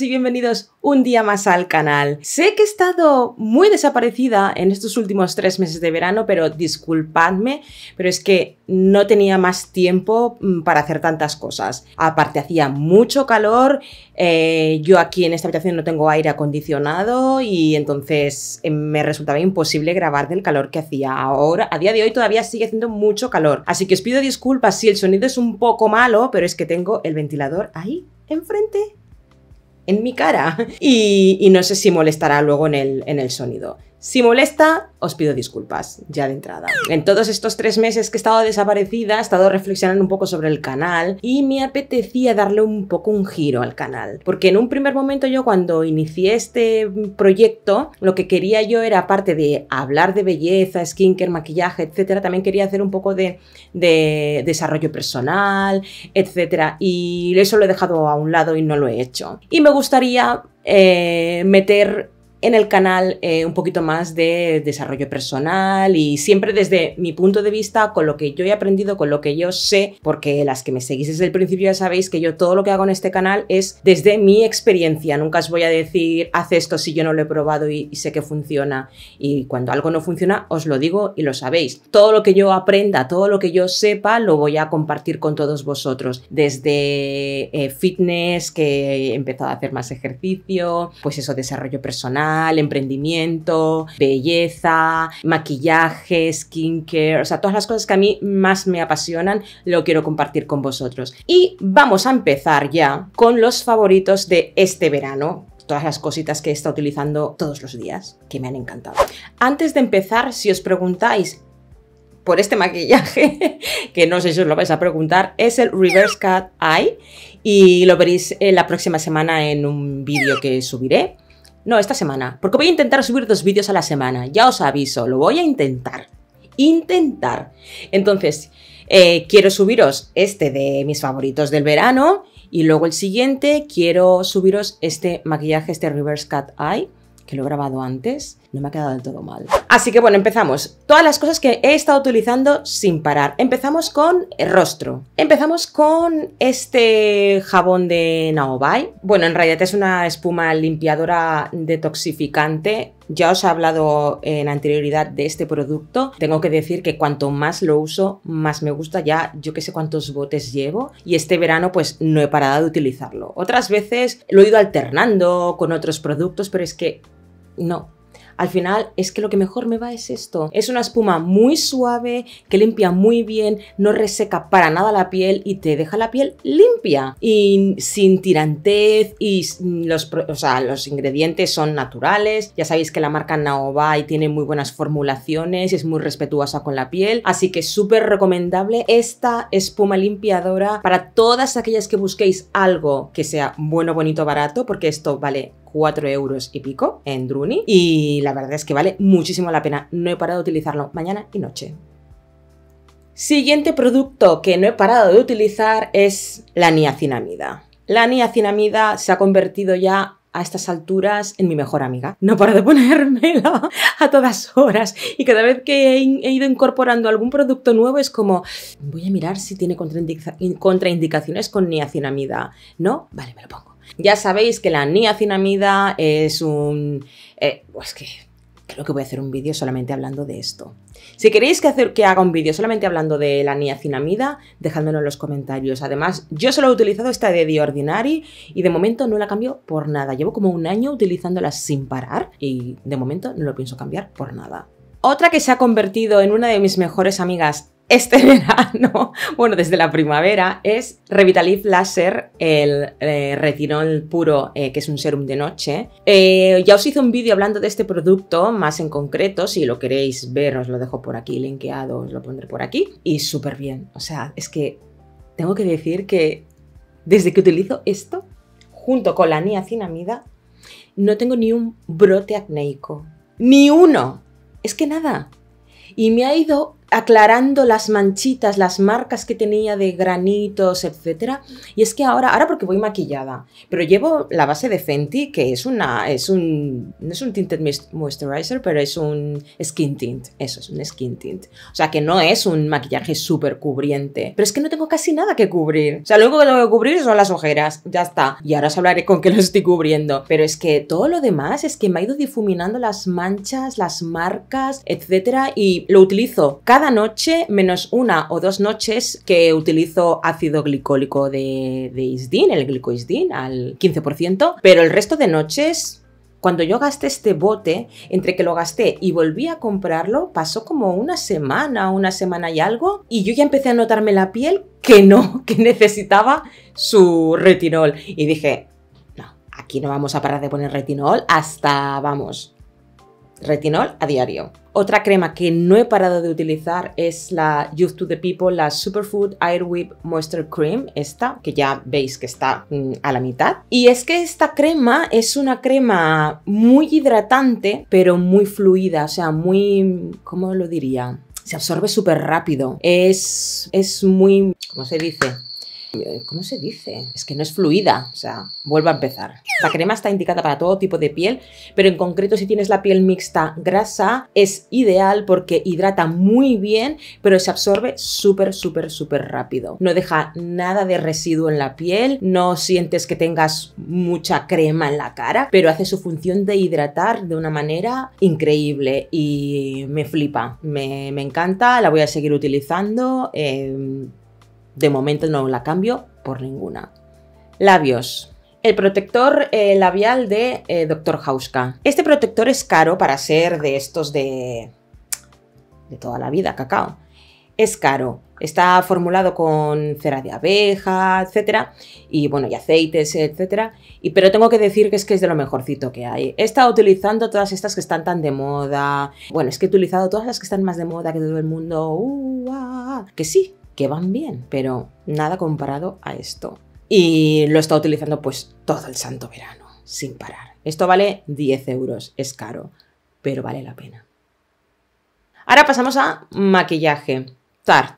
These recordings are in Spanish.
y bienvenidos un día más al canal. Sé que he estado muy desaparecida en estos últimos tres meses de verano, pero disculpadme, pero es que no tenía más tiempo mm, para hacer tantas cosas. Aparte hacía mucho calor, eh, yo aquí en esta habitación no tengo aire acondicionado y entonces em, me resultaba imposible grabar del calor que hacía ahora. A día de hoy todavía sigue haciendo mucho calor, así que os pido disculpas si el sonido es un poco malo, pero es que tengo el ventilador ahí enfrente en mi cara y, no sé si molestará luego en el sonido. Si molesta, os pido disculpas, ya de entrada. En todos estos tres meses que he estado desaparecida, he estado reflexionando un poco sobre el canal y me apetecía darle un poco un giro al canal. Porque en un primer momento yo cuando inicié este proyecto, lo que quería yo era, aparte de hablar de belleza, skincare, maquillaje, etcétera, también quería hacer un poco de, desarrollo personal, etcétera. Y eso lo he dejado a un lado y no lo he hecho. Y me gustaría eh, meter en el canal eh, un poquito más de desarrollo personal y siempre desde mi punto de vista, con lo que yo he aprendido, con lo que yo sé, porque las que me seguís desde el principio ya sabéis que yo todo lo que hago en este canal es desde mi experiencia. Nunca os voy a decir, haz esto si yo no lo he probado y, sé que funciona. Y cuando algo no funciona, os lo digo y lo sabéis. Todo lo que yo aprenda, todo lo que yo sepa, lo voy a compartir con todos vosotros. Desde eh, fitness, que he empezado a hacer más ejercicio, pues eso, desarrollo personal emprendimiento, belleza, maquillaje, skincare, o sea, todas las cosas que a mí más me apasionan, lo quiero compartir con vosotros. Y vamos a empezar ya con los favoritos de este verano, todas las cositas que he estado utilizando todos los días, que me han encantado. Antes de empezar, si os preguntáis por este maquillaje, que no sé si os lo vais a preguntar, es el Reverse Cut Eye y lo veréis eh, la próxima semana en un vídeo que subiré. No, esta semana. Porque voy a intentar subir dos vídeos a la semana. Ya os aviso, lo voy a intentar. Intentar. Entonces, eh, quiero subiros este de mis favoritos del verano. Y luego el siguiente, quiero subiros este maquillaje, este Reverse Cat Eye, que lo he grabado antes no me ha quedado del todo mal. Así que bueno, empezamos. Todas las cosas que he estado utilizando sin parar. Empezamos con el rostro. Empezamos con este jabón de Naobai. Bueno, en realidad es una espuma limpiadora detoxificante ya os he hablado en anterioridad de este producto. Tengo que decir que cuanto más lo uso, más me gusta. Ya yo que sé cuántos botes llevo y este verano pues no he parado de utilizarlo. Otras veces lo he ido alternando con otros productos, pero es que no, al final es que lo que mejor me va es esto. Es una espuma muy suave, que limpia muy bien, no reseca para nada la piel y te deja la piel limpia y sin tirantez y los, ingredientes son naturales. Ya sabéis que la marca Naobai tiene muy buenas formulaciones, y es muy respetuosa con la piel, así que súper recomendable esta espuma limpiadora para todas aquellas que busquéis algo que sea bueno, bonito, barato, porque esto vale 4 euros y pico en Druni y la verdad es que vale muchísimo la pena. No he parado de utilizarlo mañana y noche. Siguiente producto que no he parado de utilizar es la niacinamida. La niacinamida se ha convertido ya a estas alturas en mi mejor amiga. No paro de ponérmela a todas horas y cada vez que he, ido incorporando algún producto nuevo es como voy a mirar si tiene contraindicaciones con niacinamida. ¿No? Vale, me lo pongo. Ya sabéis que la niacinamida es un... Eh, pues que creo que voy a hacer un vídeo solamente hablando de esto. Si queréis que, haga un vídeo solamente hablando de la niacinamida, dejádmelo en los comentarios. Además, yo solo he utilizado esta de The Ordinary y de momento no la cambio por nada. Llevo como un año utilizándola sin parar y de momento no lo pienso cambiar por nada. Otra que se ha convertido en una de mis mejores amigas este verano, bueno, desde la primavera, es Revitalif Laser, el eh, retinol puro, eh, que es un serum de noche. Eh, ya os hice un vídeo hablando de este producto, más en concreto, si lo queréis ver, os lo dejo por aquí linkeado, os lo pondré por aquí. Y súper bien, o sea, es que tengo que decir que desde que utilizo esto, junto con la niacinamida, no tengo ni un brote acnéico, ni uno, es que nada. Y me ha ido aclarando las manchitas, las marcas que tenía de granitos, etc. Y es que ahora, ahora porque voy maquillada, pero llevo la base de Fenty, que es una, es un, no es un tinted moisturizer, pero es un skin tint, eso es un skin tint. O sea que no es un maquillaje súper cubriente, pero es que no tengo casi nada que cubrir. O sea, lo único que tengo que cubrir son las ojeras, ya está. Y ahora os hablaré con qué lo estoy cubriendo. Pero es que todo lo demás es que me ha ido difuminando las manchas, las marcas, etc. Y lo utilizo cada cada noche, menos una o dos noches, que utilizo ácido glicólico de, de isdin, el glicoisdin, al 15%, pero el resto de noches cuando yo gasté este bote, entre que lo gasté y volví a comprarlo, pasó como una semana, una semana y algo, y yo ya empecé a notarme la piel que no, que necesitaba su retinol. Y dije, no, aquí no vamos a parar de poner retinol hasta, vamos, retinol a diario. Otra crema que no he parado de utilizar es la Youth to the People, la Superfood Air Whip Moisture Cream, esta, que ya veis que está mm, a la mitad. Y es que esta crema es una crema muy hidratante, pero muy fluida, o sea, muy... ¿cómo lo diría? Se absorbe súper rápido. Es, es muy... ¿cómo se dice? Eh, ¿Cómo se dice? Es que no es fluida, o sea, vuelvo a empezar. La crema está indicada para todo tipo de piel, pero en concreto si tienes la piel mixta grasa es ideal porque hidrata muy bien, pero se absorbe súper, súper, súper rápido. No deja nada de residuo en la piel, no sientes que tengas mucha crema en la cara, pero hace su función de hidratar de una manera increíble y me flipa, me, encanta, la voy a seguir utilizando. Eh, de momento no la cambio por ninguna. Labios. El protector eh, labial de eh, Dr. Hauska. Este protector es caro para ser de estos de, de toda la vida, cacao. Es caro. Está formulado con cera de abeja, etcétera, y bueno, y aceites, etcétera. Y, pero tengo que decir que es que es de lo mejorcito que hay. He estado utilizando todas estas que están tan de moda. Bueno, es que he utilizado todas las que están más de moda que todo el mundo. Uh, ah, ah, ah. que sí, que van bien, pero nada comparado a esto. Y lo he estado utilizando pues todo el santo verano, sin parar. Esto vale 10 euros, es caro, pero vale la pena. Ahora pasamos a maquillaje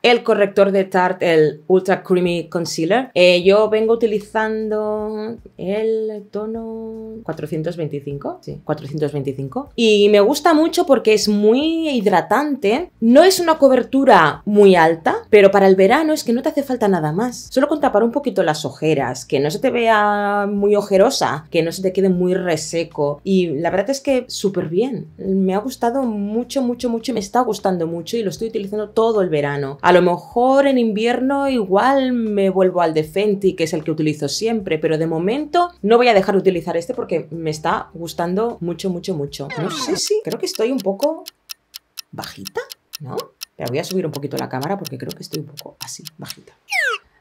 el corrector de Tarte, el Ultra Creamy Concealer. Eh, yo vengo utilizando el tono 425, sí, 425. Y me gusta mucho porque es muy hidratante. No es una cobertura muy alta, pero para el verano es que no te hace falta nada más. Solo con tapar un poquito las ojeras, que no se te vea muy ojerosa, que no se te quede muy reseco. Y la verdad es que súper bien. Me ha gustado mucho, mucho, mucho. Me está gustando mucho y lo estoy utilizando todo el verano. A lo mejor en invierno igual me vuelvo al de Fenty, que es el que utilizo siempre, pero de momento no voy a dejar de utilizar este porque me está gustando mucho, mucho, mucho. No sé si... Creo que estoy un poco bajita, ¿no? Pero voy a subir un poquito la cámara porque creo que estoy un poco así, bajita.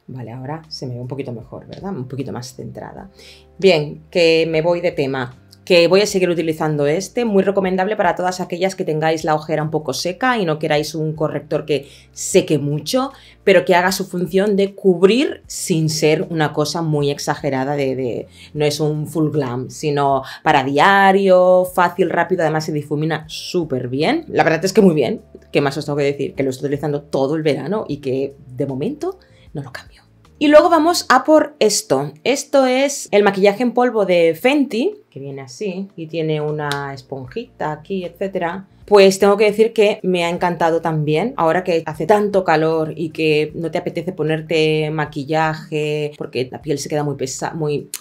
Vale, ahora se me ve un poquito mejor, ¿verdad? Un poquito más centrada. Bien, que me voy de tema que voy a seguir utilizando este, muy recomendable para todas aquellas que tengáis la ojera un poco seca y no queráis un corrector que seque mucho, pero que haga su función de cubrir sin ser una cosa muy exagerada de, no es un full glam, sino para diario, fácil, rápido, además se difumina súper bien. La verdad es que muy bien, ¿qué más os tengo que decir? Que lo estoy utilizando todo el verano y que de momento no lo cambio. Y luego vamos a por esto. Esto es el maquillaje en polvo de Fenty, que viene así y tiene una esponjita aquí, etc. pues tengo que decir que me ha encantado también. Ahora que hace tanto calor y que no te apetece ponerte maquillaje porque la piel se queda muy,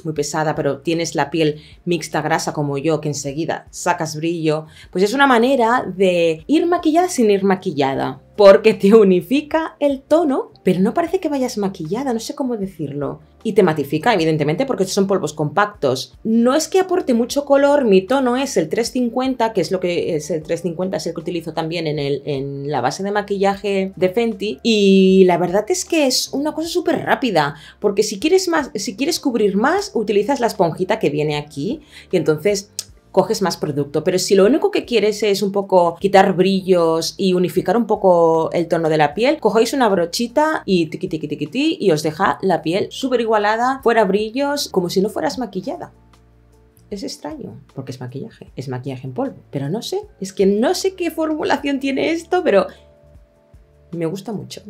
muy pesada, pero tienes la piel mixta grasa como yo, que enseguida sacas brillo, pues es una manera de ir maquillada sin ir maquillada porque te unifica el tono, pero no parece que vayas maquillada, no sé cómo decirlo. Y te matifica, evidentemente, porque estos son polvos compactos. No es que aporte mucho color, mi tono es el 350, que es lo que es el 350, es el que utilizo también en, el, en la base de maquillaje de Fenty. Y la verdad es que es una cosa súper rápida, porque si quieres, más, si quieres cubrir más, utilizas la esponjita que viene aquí, y entonces coges más producto. Pero si lo único que quieres es un poco quitar brillos y unificar un poco el tono de la piel, cogéis una brochita y tiqui y os deja la piel súper igualada, fuera brillos, como si no fueras maquillada. Es extraño, porque es maquillaje, es maquillaje en polvo. Pero no sé, es que no sé qué formulación tiene esto, pero me gusta mucho.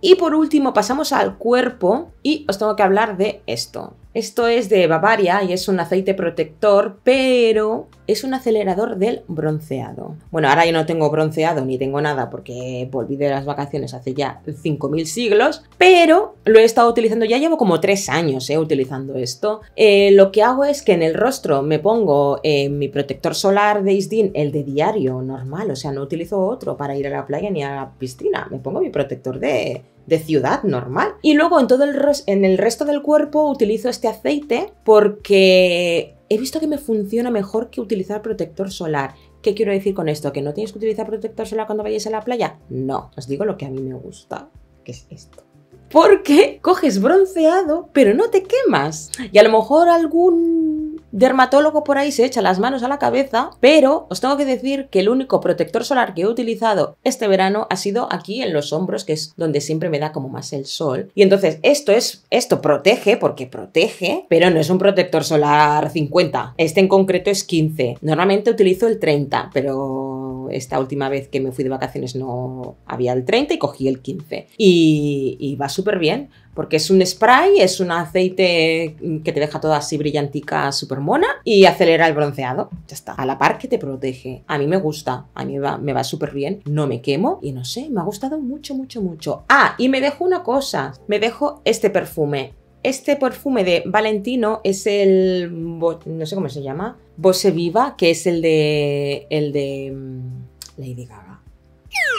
Y por último pasamos al cuerpo y os tengo que hablar de esto. Esto es de Bavaria y es un aceite protector, pero es un acelerador del bronceado. Bueno, ahora yo no tengo bronceado ni tengo nada porque volví de las vacaciones hace ya 5.000 siglos, pero lo he estado utilizando, ya llevo como 3 años eh, utilizando esto. Eh, lo que hago es que en el rostro me pongo eh, mi protector solar de Isdin, el de diario normal, o sea, no utilizo otro para ir a la playa ni a la piscina, me pongo mi protector de, de ciudad normal. Y luego en todo el, en el resto del cuerpo utilizo este aceite porque he visto que me funciona mejor que utilizar protector solar. ¿Qué quiero decir con esto? ¿Que no tienes que utilizar protector solar cuando vayas a la playa? No, os digo lo que a mí me gusta, que es esto porque coges bronceado, pero no te quemas. Y a lo mejor algún dermatólogo por ahí se echa las manos a la cabeza, pero os tengo que decir que el único protector solar que he utilizado este verano ha sido aquí en los hombros, que es donde siempre me da como más el sol. Y entonces esto es, esto protege, porque protege, pero no es un protector solar 50. Este en concreto es 15. Normalmente utilizo el 30, pero esta última vez que me fui de vacaciones no había el 30 y cogí el 15. Y, va súper bien, porque es un spray, es un aceite que te deja toda así brillantica, súper mona, y acelera el bronceado. Ya está. A la par que te protege. A mí me gusta, a mí va, me va súper bien, no me quemo y no sé, me ha gustado mucho, mucho, mucho. Ah, y me dejo una cosa, me dejo este perfume este perfume de Valentino es el. no sé cómo se llama. Bose Viva, que es el de. el de. Mm, Lady Gaga.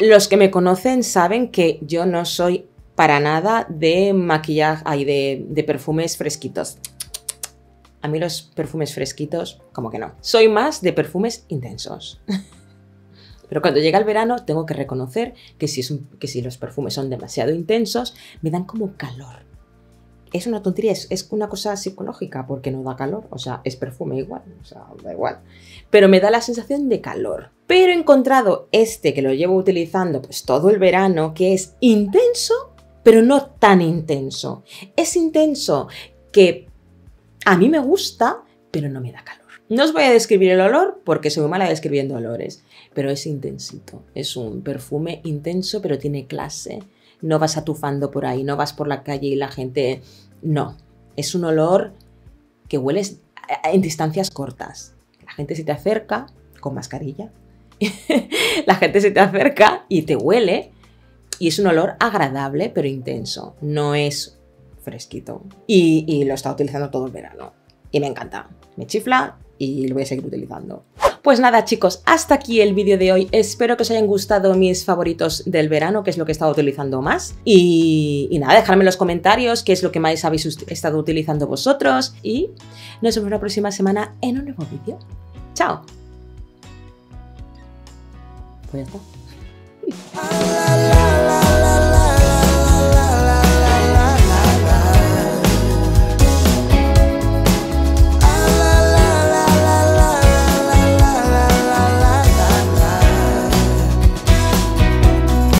Los que me conocen saben que yo no soy para nada de maquillaje. y de, de perfumes fresquitos. A mí los perfumes fresquitos, como que no. Soy más de perfumes intensos. Pero cuando llega el verano tengo que reconocer que si, que si los perfumes son demasiado intensos, me dan como calor es una tontería, es, una cosa psicológica porque no da calor, o sea, es perfume igual, o sea, da igual. Pero me da la sensación de calor. Pero he encontrado este que lo llevo utilizando pues todo el verano, que es intenso, pero no tan intenso. Es intenso que a mí me gusta, pero no me da calor. No os voy a describir el olor porque soy mala describiendo olores, pero es intensito. Es un perfume intenso, pero tiene clase, no vas atufando por ahí, no vas por la calle y la gente... No, es un olor que hueles en distancias cortas. La gente se te acerca con mascarilla. la gente se te acerca y te huele. Y es un olor agradable pero intenso. No es fresquito. Y, lo está utilizando todo el verano. Y me encanta. Me chifla y lo voy a seguir utilizando. Pues nada chicos, hasta aquí el vídeo de hoy. Espero que os hayan gustado mis favoritos del verano, que es lo que he estado utilizando más. Y, nada, dejadme en los comentarios qué es lo que más habéis estado utilizando vosotros. Y nos vemos la próxima semana en un nuevo vídeo. ¡Chao! Pues